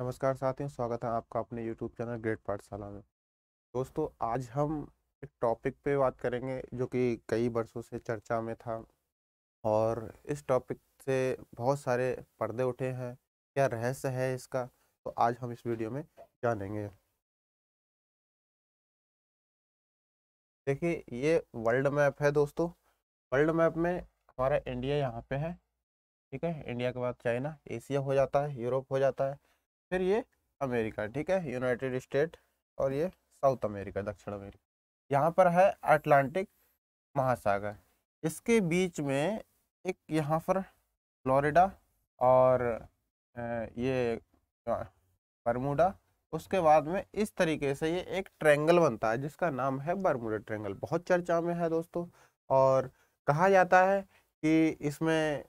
नमस्कार साथियों स्वागत है आपका अपने यूट्यूब चैनल ग्रेट पाठशाला में दोस्तों आज हम एक टॉपिक पे बात करेंगे जो कि कई वर्षों से चर्चा में था और इस टॉपिक से बहुत सारे पर्दे उठे हैं क्या रहस्य है इसका तो आज हम इस वीडियो में जानेंगे देखिए ये वर्ल्ड मैप है दोस्तों वर्ल्ड मैप में हमारा इंडिया यहाँ पे है ठीक है इंडिया के बाद चाइना एशिया हो जाता है यूरोप हो जाता है फिर ये अमेरिका ठीक है यूनाइटेड स्टेट और ये साउथ अमेरिका दक्षिण अमेरिका यहाँ पर है अटलांटिक महासागर इसके बीच में एक यहाँ पर फ्लोरिडा और ये बरमूडा उसके बाद में इस तरीके से ये एक ट्रेंगल बनता है जिसका नाम है बरमूडा ट्रेंगल बहुत चर्चा में है दोस्तों और कहा जाता है कि इसमें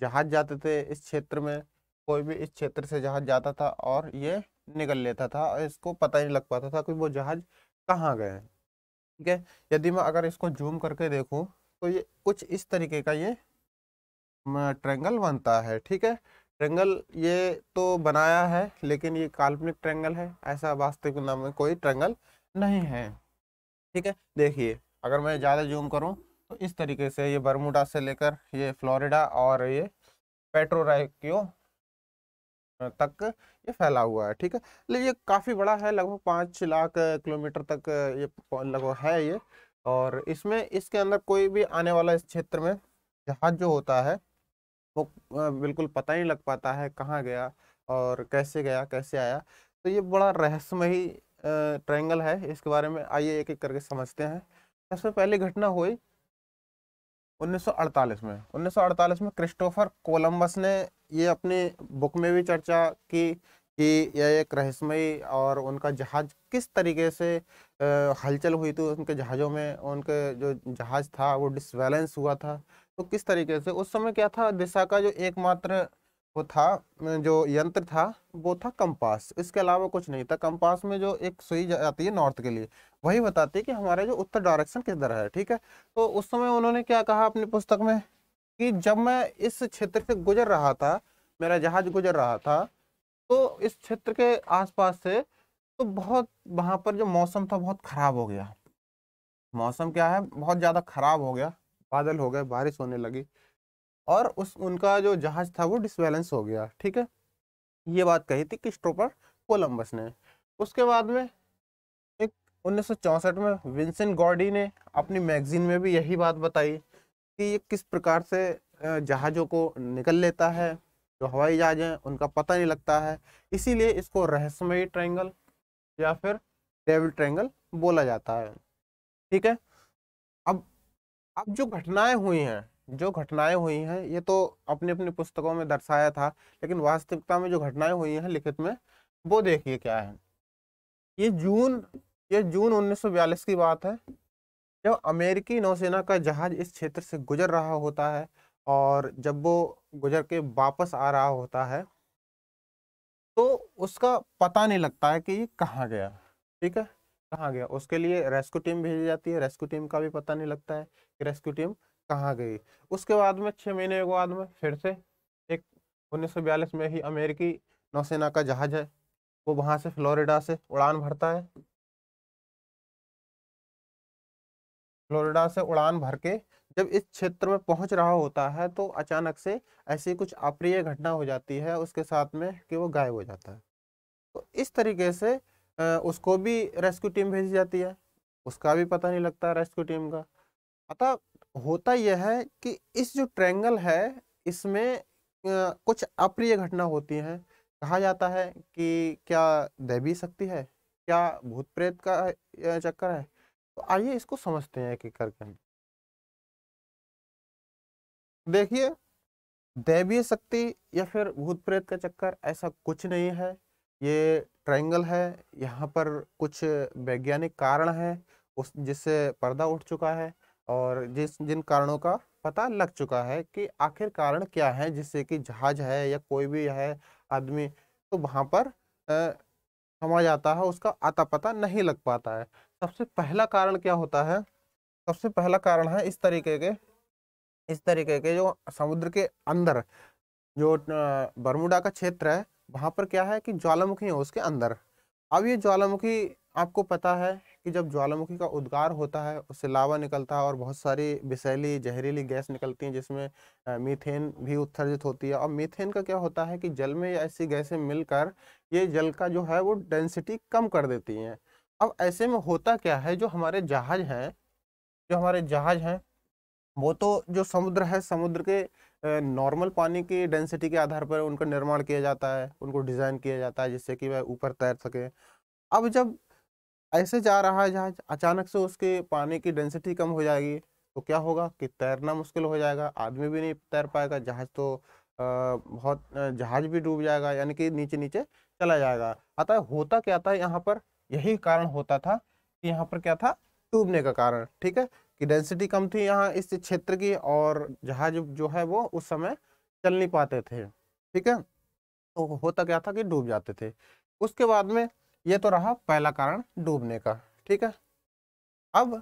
जहाज जाते थे इस क्षेत्र में कोई भी इस क्षेत्र से जहाज जाता था और ये निकल लेता था और इसको पता ही नहीं लग पाता था कि वो जहाज कहाँ गए ठीक है यदि मैं अगर इसको जूम करके देखूँ तो ये कुछ इस तरीके का ये ट्रेंगल बनता है ठीक है ट्रेंगल ये तो बनाया है लेकिन ये काल्पनिक ट्रेंगल है ऐसा वास्तविक नाम में कोई ट्रेंगल नहीं है ठीक है देखिए अगर मैं ज़्यादा जूम करूँ तो इस तरीके से ये बर्मुडा से लेकर ये फ्लोरिडा और ये पेट्रोराइक्यो तक ये फैला हुआ है ठीक है लेकिन ये काफ़ी बड़ा है लगभग पाँच लाख किलोमीटर तक ये लगभग है ये और इसमें इसके अंदर कोई भी आने वाला इस क्षेत्र में जहाज जो होता है वो बिल्कुल पता ही नहीं लग पाता है कहाँ गया और कैसे गया कैसे आया तो ये बड़ा रहस्यमयी ट्रायंगल है इसके बारे में आइए एक एक करके समझते हैं सबसे पहली घटना हुई 1948 में 1948 में क्रिस्टोफर कोलंबस ने ये अपने बुक में भी चर्चा की कि यह एक रहस्यमयी और उनका जहाज किस तरीके से हलचल हुई थी उनके जहाज़ों में उनके जो जहाज था वो डिसबैलेंस हुआ था तो किस तरीके से उस समय क्या था दिशा का जो एकमात्र वो था जो यंत्र था वो था कंपास इसके अलावा कुछ नहीं था कंपास में जो एक सुई जाती है नॉर्थ के लिए वही बताती है कि हमारे जो उत्तर डायरेक्शन किस तरह है ठीक है तो उस समय उन्होंने क्या कहा अपनी पुस्तक में कि जब मैं इस क्षेत्र से गुजर रहा था मेरा जहाज गुजर रहा था तो इस क्षेत्र के आसपास से तो बहुत वहाँ पर जो मौसम था बहुत ख़राब हो गया मौसम क्या है बहुत ज़्यादा ख़राब हो गया बादल हो गए बारिश होने लगी और उस उनका जो जहाज़ था वो डिसबैलेंस हो गया ठीक है ये बात कही थी क्रिस्टोफर कोलम्बस ने उसके बाद में एक उन्नीस में विंसेंट गॉर्डी ने अपनी मैगजीन में भी यही बात बताई कि ये किस प्रकार से जहाज़ों को निकल लेता है जो हवाई जहाज हैं उनका पता नहीं लगता है इसीलिए इसको रहस्यमय ट्रायंगल या फिर डेविल ट्रायंगल बोला जाता है ठीक है अब अब जो घटनाएं हुई हैं जो घटनाएं हुई हैं ये तो अपने अपने पुस्तकों में दर्शाया था लेकिन वास्तविकता में जो घटनाएं हुई हैं लिखित में वो देखिए क्या है ये जून ये जून 1942 की बात है जब अमेरिकी नौसेना का जहाज इस क्षेत्र से गुजर रहा होता है और जब वो गुजर के वापस आ रहा होता है तो उसका पता नहीं लगता है कि ये कहाँ गया ठीक है कहाँ गया उसके लिए रेस्क्यू टीम भेजी जाती है रेस्क्यू टीम का भी पता नहीं लगता है कि रेस्क्यू टीम कहाँ गई उसके बाद में छः महीने के बाद में फिर से एक उन्नीस में ही अमेरिकी नौसेना का जहाज़ है वो वहाँ से फ्लोरिडा से उड़ान भरता है फ्लोरिडा से उड़ान भर के जब इस क्षेत्र में पहुंच रहा होता है तो अचानक से ऐसी कुछ अप्रिय घटना हो जाती है उसके साथ में कि वो गायब हो जाता है तो इस तरीके से उसको भी रेस्क्यू टीम भेजी जाती है उसका भी पता नहीं लगता रेस्क्यू टीम का अतः होता यह है कि इस जो ट्रैंगल है इसमें कुछ अप्रिय घटना होती हैं कहा जाता है कि क्या दैवी शक्ति है क्या भूत प्रेत का चक्कर है तो आइए इसको समझते हैं एक एक करके हम देखिए दैवीय शक्ति या फिर भूत प्रेत का चक्कर ऐसा कुछ नहीं है ये ट्रायंगल है यहाँ पर कुछ वैज्ञानिक कारण है उस जिससे पर्दा उठ चुका है और जिस जिन कारणों का पता लग चुका है कि आखिर कारण क्या है जिससे कि जहाज है या कोई भी है आदमी तो वहाँ पर आ, समा जाता है उसका आता पता नहीं लग पाता है सबसे पहला कारण क्या होता है सबसे पहला कारण है इस तरीके के इस तरीके के जो समुद्र के अंदर जो बरमुडा का क्षेत्र है वहाँ पर क्या है कि ज्वालामुखी है उसके अंदर अब ये ज्वालामुखी आपको पता है कि जब ज्वालामुखी का उद्गार होता है उससे लावा निकलता है और बहुत सारी विषैली जहरीली गैस निकलती हैं जिसमें मीथेन भी उत्सर्जित होती है और मीथेन का क्या होता है कि जल में ऐसी गैसें मिलकर ये जल का जो है वो डेंसिटी कम कर देती हैं अब ऐसे में होता क्या है जो हमारे जहाज हैं जो हमारे जहाज हैं वो तो जो समुद्र है समुद्र के नॉर्मल पानी की डेंसिटी के आधार पर उनका निर्माण किया जाता है उनको डिज़ाइन किया जाता है जिससे कि वह ऊपर तैर सके अब जब ऐसे जा रहा है जहाज अचानक से उसके पानी की डेंसिटी कम हो जाएगी तो क्या होगा कि तैरना मुश्किल हो जाएगा आदमी भी नहीं तैर पाएगा जहाज तो बहुत जहाज भी डूब जाएगा यानी कि नीचे नीचे चला जाएगा अतः होता क्या था यहाँ पर यही कारण होता था कि यहाँ पर क्या था डूबने का कारण ठीक है कि डेंसिटी कम थी यहाँ इस क्षेत्र की और जहाज जो है वो उस समय चल नहीं पाते थे ठीक है तो होता क्या था कि डूब जाते थे उसके बाद में ये तो रहा पहला कारण डूबने का ठीक है अब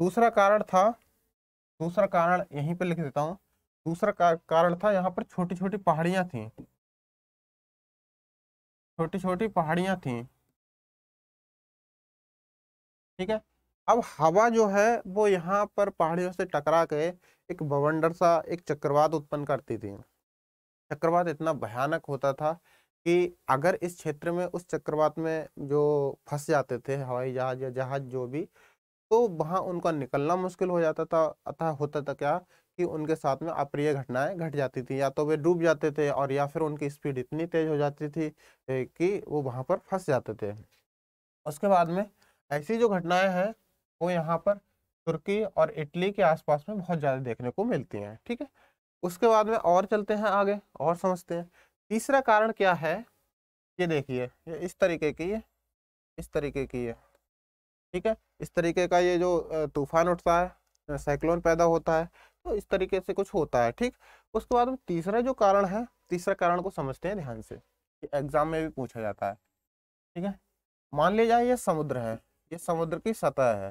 दूसरा कारण था दूसरा कारण यहीं पे लिख देता हूँ दूसरा कारण था यहाँ पर छोटी छोटी पहाड़ियाँ थी छोटी छोटी पहाड़ियाँ थी ठीक है अब हवा जो है वो यहाँ पर पहाड़ियों से टकरा के एक बवंडर सा एक चक्रवात उत्पन्न करती थी चक्रवात इतना भयानक होता था कि अगर इस क्षेत्र में उस चक्रवात में जो फंस जाते थे हवाई जहाज या जहाज जो भी तो वहाँ उनका निकलना मुश्किल हो जाता था अतः होता था क्या कि उनके साथ में अप्रिय घटनाएं घट जाती थी या तो वे डूब जाते थे और या फिर उनकी स्पीड इतनी तेज हो जाती थी कि वो वहाँ पर फंस जाते थे उसके बाद में ऐसी जो घटनाएं हैं वो यहाँ पर तुर्की और इटली के आसपास में बहुत ज़्यादा देखने को मिलती हैं ठीक है उसके बाद में और चलते हैं आगे और समझते हैं तीसरा कारण क्या है ये देखिए ये इस तरीके की है इस तरीके की है ठीक है इस तरीके का ये जो तूफान उठता है साइक्लोन पैदा होता है तो इस तरीके से कुछ होता है ठीक उसके बाद में तीसरा जो कारण है तीसरा कारण को समझते हैं ध्यान से एग्जाम में भी पूछा जाता है ठीक है मान लिया जाए ये समुद्र है ये समुद्र की सतह है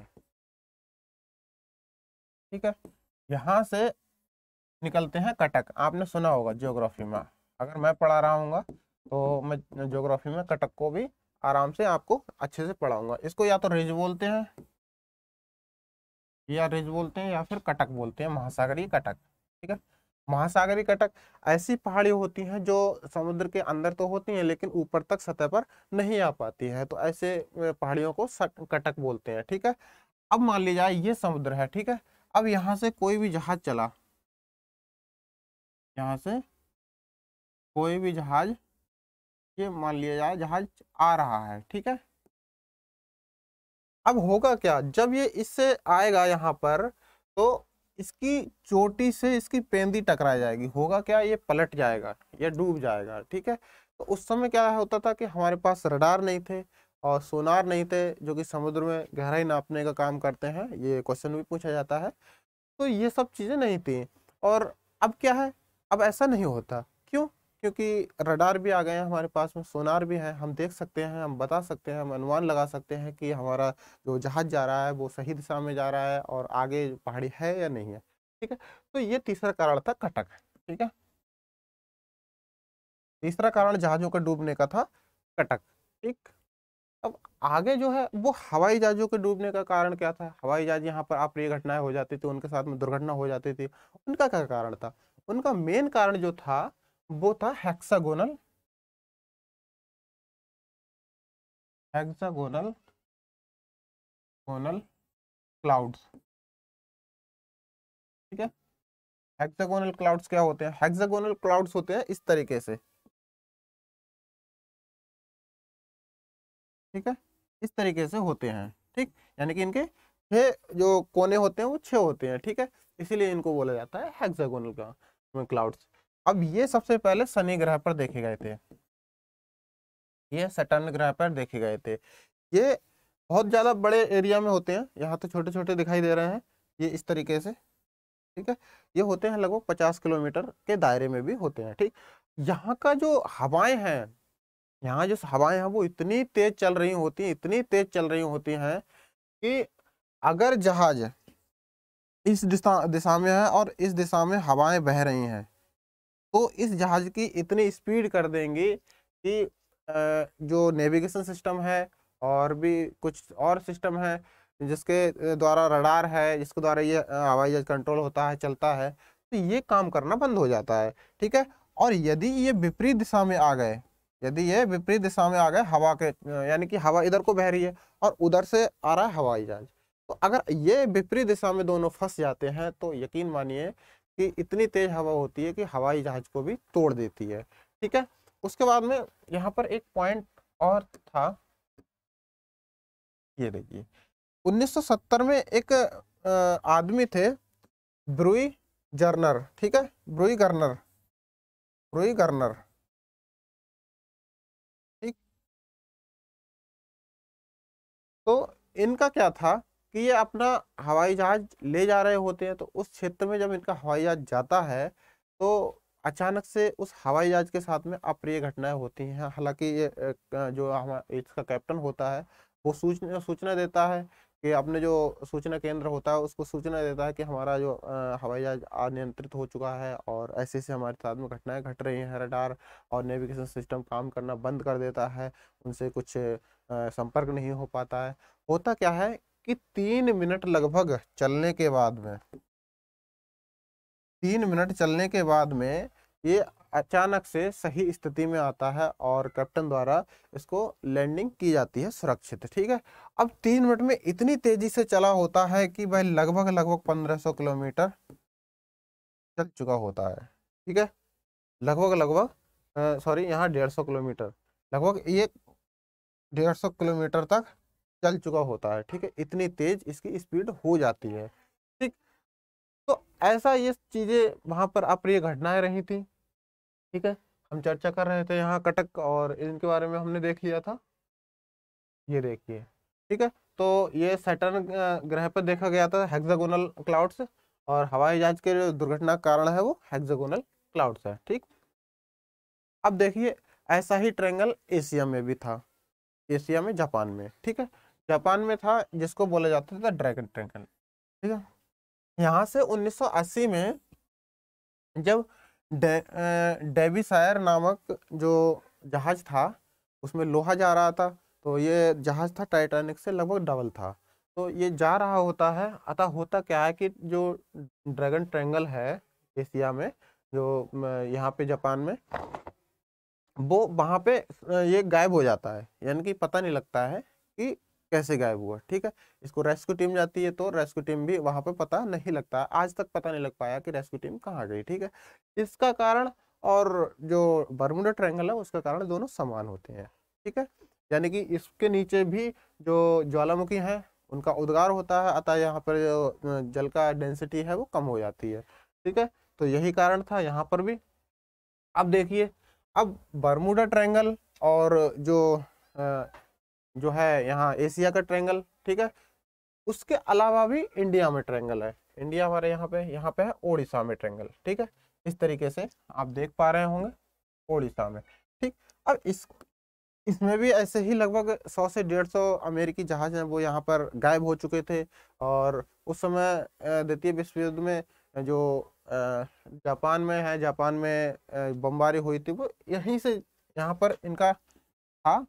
ठीक है यहाँ से निकलते हैं कटक आपने सुना होगा ज्योग्राफी में अगर मैं पढ़ा रहा हूँ तो मैं ज्योग्राफी में कटक को भी आराम से आपको अच्छे से पढ़ाऊंगा इसको या तो रिज बोलते हैं या रिज बोलते हैं या फिर कटक बोलते हैं महासागरीय कटक ठीक है महासागरी कटक ऐसी पहाड़ियाँ होती हैं जो समुद्र के अंदर तो होती हैं लेकिन ऊपर तक सतह पर नहीं आ पाती है तो ऐसे पहाड़ियों को कटक बोलते हैं ठीक है अब मान लिया जाए हाँ, ये समुद्र है ठीक है अब यहाँ से कोई भी जहाज चला यहाँ से कोई भी जहाज ये मान लिया जाए जहाज आ रहा है ठीक है अब होगा क्या जब ये इससे आएगा यहाँ पर तो इसकी चोटी से इसकी पेंदी टकरा जाएगी होगा क्या ये पलट जाएगा या डूब जाएगा ठीक है तो उस समय क्या होता था कि हमारे पास रडार नहीं थे और सोनार नहीं थे जो कि समुद्र में गहराई नापने का काम करते हैं ये क्वेश्चन भी पूछा जाता है तो ये सब चीज़ें नहीं थी और अब क्या है अब ऐसा नहीं होता क्योंकि रडार भी आ गए हैं हमारे पास में सोनार भी है हम देख सकते हैं हम बता सकते हैं हम अनुमान लगा सकते हैं कि हमारा जो जहाज़ जा रहा है वो सही दिशा में जा रहा है और आगे पहाड़ी है या नहीं है ठीक है तो ये तीसरा कारण था कटक ठीक है तीसरा कारण जहाज़ों का डूबने का था कटक ठीक अब आगे जो है वो हवाई जहाज़ों के डूबने का कारण क्या था हवाई जहाज यहाँ पर अप्रिय घटनाएं हो जाती थी उनके साथ में दुर्घटना हो जाती थी उनका क्या कारण था उनका मेन कारण जो था वो था हेक्सागोनल हेक्सागोनल गोनल clouds ठीक है हेक्सागोनल क्लाउड्स क्या होते हैं हेक्सागोनल क्लाउड्स होते हैं इस तरीके से ठीक है इस तरीके से होते हैं ठीक यानी कि इनके छह जो कोने होते हैं वो छह होते हैं ठीक है इसीलिए इनको बोला जाता है हेक्सागोनल क्लाउड्स अब ये सबसे पहले शनि ग्रह पर देखे गए थे ये सटन ग्रह पर देखे गए थे ये बहुत ज़्यादा बड़े एरिया में होते हैं यहाँ तो छोटे छोटे दिखाई दे रहे हैं ये इस तरीके से ठीक है ये होते हैं लगभग पचास किलोमीटर के दायरे में भी होते हैं ठीक यहाँ का जो हवाएं हैं यहाँ जो हवाएं हैं वो इतनी तेज चल रही होती हैं इतनी तेज चल रही होती हैं कि अगर जहाज इस दिशा दिशा में है और इस दिशा में हवाएं बह रही हैं तो इस जहाज की इतनी स्पीड कर देंगे कि जो नेविगेशन सिस्टम है और भी कुछ और सिस्टम है जिसके द्वारा रडार है जिसके द्वारा ये हवाई जहाज कंट्रोल होता है चलता है तो ये काम करना बंद हो जाता है ठीक है और यदि ये विपरीत दिशा में आ गए यदि ये विपरीत दिशा में आ गए हवा के यानी कि हवा इधर को बह रही है और उधर से आ रहा है हवाई जहाज तो अगर ये विपरीत दिशा में दोनों फंस जाते हैं तो यकीन मानिए कि इतनी तेज हवा होती है कि हवाई जहाज को भी तोड़ देती है ठीक है उसके बाद में यहाँ पर एक पॉइंट और था ये देखिए 1970 में एक आदमी थे ब्रुई जर्नर ठीक है ब्रुई गर्नर ब्रुई गर्नर ठीक तो इनका क्या था कि ये अपना हवाई जहाज ले जा रहे होते हैं तो उस क्षेत्र में जब इनका हवाई जहाज जाता है तो अचानक से उस हवाई जहाज के साथ में अप्रिय घटनाएं होती हैं हालांकि ये जो हमारा इसका कैप्टन होता है वो सूचना सूचना देता है कि अपने जो सूचना केंद्र होता है उसको सूचना देता है कि हमारा जो हवाई जहाज अनियंत्रित हो चुका है और ऐसे ऐसे हमारे साथ में घटनाएं घट रही हैं रडार और नेविगेशन सिस्टम काम करना बंद कर देता है उनसे कुछ संपर्क नहीं हो पाता है होता क्या है कि तीन मिनट लगभग चलने के बाद में तीन मिनट चलने के बाद में ये अचानक से सही स्थिति में आता है और कैप्टन द्वारा इसको लैंडिंग की जाती है सुरक्षित ठीक है अब तीन मिनट में इतनी तेजी से चला होता है कि वह लगभग लगभग पंद्रह सौ किलोमीटर चल चुका होता है ठीक है लगभग लगभग सॉरी यहाँ डेढ़ सौ किलोमीटर लगभग ये डेढ़ सौ किलोमीटर तक चल चुका होता है ठीक है इतनी तेज इसकी स्पीड हो जाती है ठीक तो ऐसा ये चीज़ें वहां पर अप्रिय घटनाएं रही थी ठीक है हम चर्चा कर रहे थे यहाँ कटक और इनके बारे में हमने देख लिया था ये देखिए ठीक है तो ये सैटर्न ग्रह पर देखा गया था हेक्सागोनल क्लाउड्स और हवाई जहाज के दुर्घटना कारण है वो हेक्सागोनल क्लाउड्स है ठीक अब देखिए ऐसा ही ट्रेंगल एशिया में भी था एशिया में जापान में ठीक है जापान में था जिसको बोला जाता था ड्रैगन ट्रैगन ठीक है यहाँ से 1980 में जब डे, नामक जो जहाज था उसमें लोहा जा रहा था तो ये जहाज था टाइटैनिक से लगभग डबल था तो ये जा रहा होता है अतः होता क्या है कि जो ड्रैगन ट्रैंगल है एशिया में जो यहाँ पे जापान में वो वहाँ पे ये गायब हो जाता है यानी कि पता नहीं लगता है कि कैसे गायब हुआ ठीक है इसको रेस्क्यू टीम जाती है तो रेस्क्यू टीम भी वहां पे पता नहीं लगता आज तक पता नहीं लग पाया कि रेस्क्यू टीम कहाँ गई ठीक है इसका कारण और जो बर्मुडा ट्रायंगल है उसका कारण दोनों समान होते हैं ठीक है यानी कि इसके नीचे भी जो ज्वालामुखी हैं उनका उद्गार होता है अतः यहाँ पर जो जल का डेंसिटी है वो कम हो जाती है ठीक है तो यही कारण था यहाँ पर भी अब देखिए अब बर्मुडा ट्रैंगल और जो आ, जो है यहाँ एशिया का ट्रैंगल ठीक है उसके अलावा भी इंडिया में ट्रैंगल है इंडिया हमारे यहाँ पे यहाँ पे है ओडिशा में ट्रैंगल ठीक है इस तरीके से आप देख पा रहे होंगे ओडिशा में ठीक अब इस इसमें भी ऐसे ही लगभग सौ से डेढ़ सौ अमेरिकी जहाज हैं वो यहाँ पर गायब हो चुके थे और उस समय द्वितीय विश्व युद्ध में जो जापान में है जापान में बमबारी हुई थी वो यहीं से यहाँ पर इनका था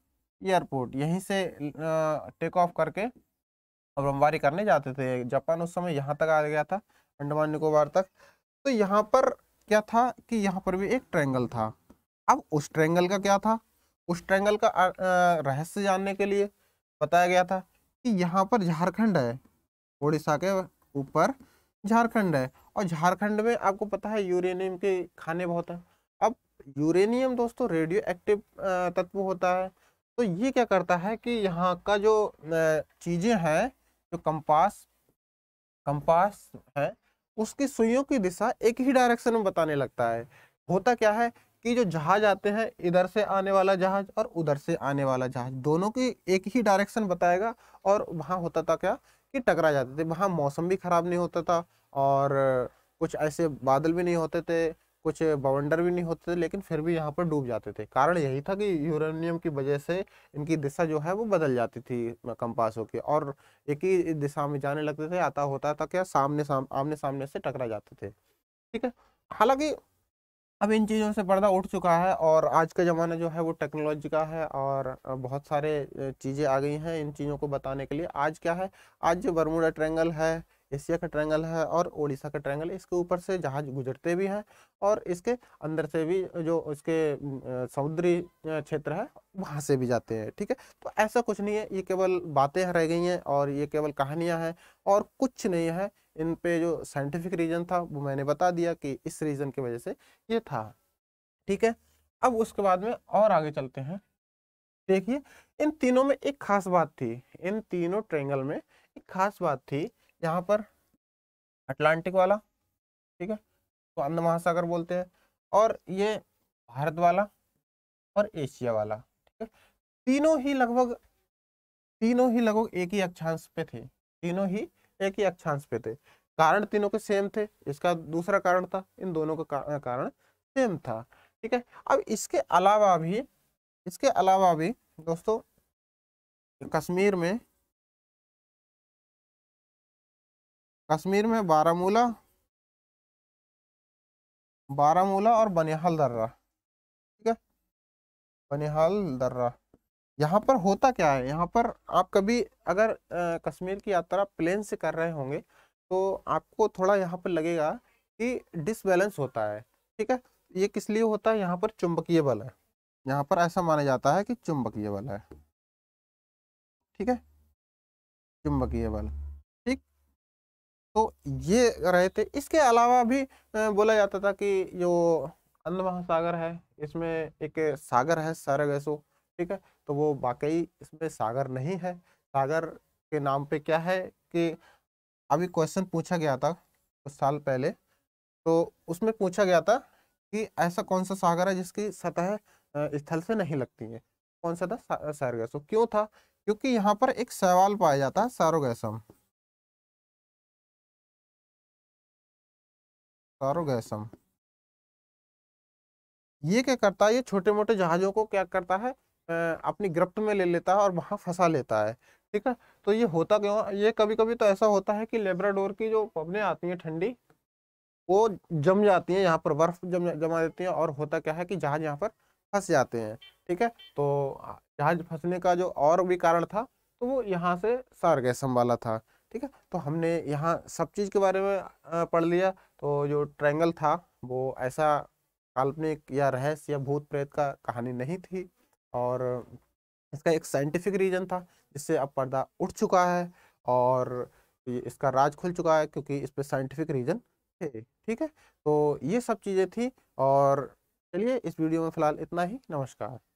एयरपोर्ट यहीं से टेक ऑफ करके अब बमबारी करने जाते थे जापान उस समय यहाँ तक आ गया था अंडमान निकोबार तक तो यहाँ पर क्या था कि यहाँ पर भी एक ट्रैंगल था अब उस ट्रैंगल का क्या था उस ट्रैंगल का रहस्य जानने के लिए बताया गया था कि यहाँ पर झारखंड है उड़ीसा के ऊपर झारखंड है और झारखंड में आपको पता है यूरेनियम के खाने बहुत हैं अब यूरेनियम दोस्तों रेडियो एक्टिव तत्व होता है तो ये क्या करता है कि यहाँ का जो चीज़ें हैं जो कंपास कंपास है उसकी सुइयों की दिशा एक ही डायरेक्शन में बताने लगता है होता क्या है कि जो जहाज आते हैं इधर से आने वाला जहाज और उधर से आने वाला जहाज दोनों की एक ही डायरेक्शन बताएगा और वहाँ होता था क्या कि टकरा जाते थे वहाँ मौसम भी ख़राब नहीं होता था और कुछ ऐसे बादल भी नहीं होते थे कुछ बाउंडर भी नहीं होते थे लेकिन फिर भी यहाँ पर डूब जाते थे कारण यही था कि यूरेनियम की वजह से इनकी दिशा जो है वो बदल जाती थी कंपास होकर और एक ही दिशा में जाने लगते थे आता होता था क्या सामने साम आमने सामने से टकरा जाते थे ठीक है हालांकि अब इन चीज़ों से पर्दा उठ चुका है और आज का ज़माना जो है वो टेक्नोलॉजी का है और बहुत सारे चीज़ें आ गई हैं इन चीज़ों को बताने के लिए आज क्या है आज जो बरमूडा ट्रेंगल है एशिया का ट्रायंगल है और ओडिशा का ट्रायंगल इसके ऊपर से जहाज गुजरते भी हैं और इसके अंदर से भी जो उसके समुद्री क्षेत्र है वहाँ से भी जाते हैं ठीक है तो ऐसा कुछ नहीं है ये केवल बातें रह गई हैं और ये केवल कहानियाँ हैं और कुछ नहीं है इन पे जो साइंटिफिक रीज़न था वो मैंने बता दिया कि इस रीज़न की वजह से ये था ठीक है अब उसके बाद में और आगे चलते हैं देखिए इन तीनों में एक खास बात थी इन तीनों ट्रेंगल में एक खास बात थी यहाँ पर अटलांटिक वाला ठीक है तो अंध महासागर बोलते हैं और ये भारत वाला और एशिया वाला ठीक है तीनों ही लगभग तीनों ही लगभग एक ही अक्षांश पे थे तीनों ही एक ही अक्षांश पे थे कारण तीनों के सेम थे इसका दूसरा कारण था इन दोनों का कारण सेम था ठीक है अब इसके अलावा भी इसके अलावा भी दोस्तों कश्मीर में कश्मीर में बारामूला बारामूला और बनिहाल दर्रा ठीक है बनिहाल दर्रा यहाँ पर होता क्या है यहाँ पर आप कभी अगर कश्मीर की यात्रा प्लेन से कर रहे होंगे तो आपको थोड़ा यहाँ पर लगेगा कि डिसबैलेंस होता है ठीक है ये किस लिए होता है यहाँ पर चुंबकीय बल है यहाँ पर ऐसा माना जाता है कि चुंबकीय बल है ठीक है चुंबकीय बल तो ये रहे थे इसके अलावा भी बोला जाता था कि जो अंध महासागर है इसमें एक सागर है सारगैसो ठीक है तो वो वाकई इसमें सागर नहीं है सागर के नाम पे क्या है कि अभी क्वेश्चन पूछा गया था कुछ साल पहले तो उसमें पूछा गया था कि ऐसा कौन सा सागर है जिसकी सतह स्थल से नहीं लगती है कौन सा था सारो क्यों था क्योंकि यहाँ पर एक सवाल पाया जाता है सारो तारो गैसम ये क्या करता है ये छोटे मोटे जहाज़ों को क्या करता है अपनी गिरफ्त में ले लेता है और वहाँ फंसा लेता है ठीक है तो ये होता क्यों ये कभी कभी तो ऐसा होता है कि लेब्राडोर की जो पबने आती हैं ठंडी वो जम जाती हैं यहाँ पर बर्फ जम जमा देती हैं और होता क्या है कि जहाज़ यहाँ पर फंस जाते हैं ठीक है तो जहाज फंसने का जो और भी कारण था तो वो यहाँ से सारगैसम वाला था ठीक है तो हमने यहाँ सब चीज़ के बारे में पढ़ लिया तो जो ट्रायंगल था वो ऐसा काल्पनिक या रहस्य या भूत प्रेत का कहानी नहीं थी और इसका एक साइंटिफिक रीजन था जिससे अब पर्दा उठ चुका है और इसका राज खुल चुका है क्योंकि इस पर साइंटिफिक रीजन थे ठीक है तो ये सब चीज़ें थी और चलिए इस वीडियो में फ़िलहाल इतना ही नमस्कार